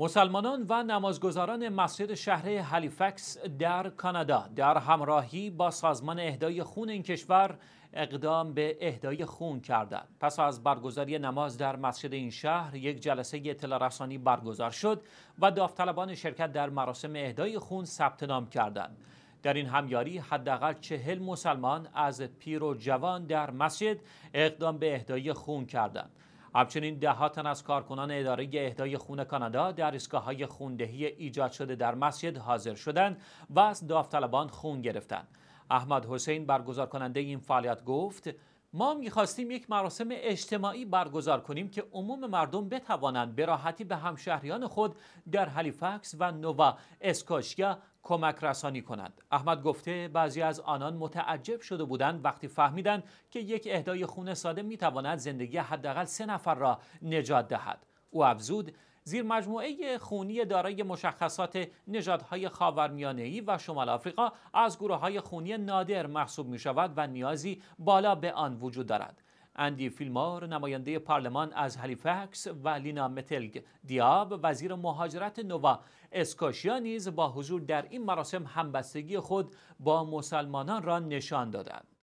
مسلمانان و نمازگزاران مسجد شهر هلیفکس در کانادا در همراهی با سازمان اهدای خون این کشور اقدام به اهدای خون کردند. پس از برگزاری نماز در مسجد این شهر یک جلسه اطلاع رسانی برگزار شد و داوطلبان شرکت در مراسم اهدای خون ثبت نام کردند. در این همیاری حداقل چهل مسلمان از پیر و جوان در مسجد اقدام به اهدای خون کردند. همچنین ده تن از کارکنان اداره اهدای خون کانادا در های خوندهی ایجاد شده در مسجد حاضر شدند و از داوطلبان خون گرفتند. احمد حسین برگزار کننده این فعالیت گفت ما میخواستیم یک مراسم اجتماعی برگزار کنیم که عموم مردم بتوانند به راحتی به همشهریان خود در هلیفکس و نووا اسکاشیا کمک رسانی کنند. احمد گفته بعضی از آنان متعجب شده بودند وقتی فهمیدند که یک اهدای خون ساده میتواند زندگی حداقل سه نفر را نجات دهد. او افزود زیر مجموعه خونی دارای مشخصات نژادهای ای و شمال آفریقا از گروه های خونی نادر محسوب می شود و نیازی بالا به آن وجود دارد. اندی فیلمار نماینده پارلمان از هلیفکس و لینا متلگ دیاب وزیر مهاجرت نوا اسکاشیا نیز با حضور در این مراسم همبستگی خود با مسلمانان را نشان دادند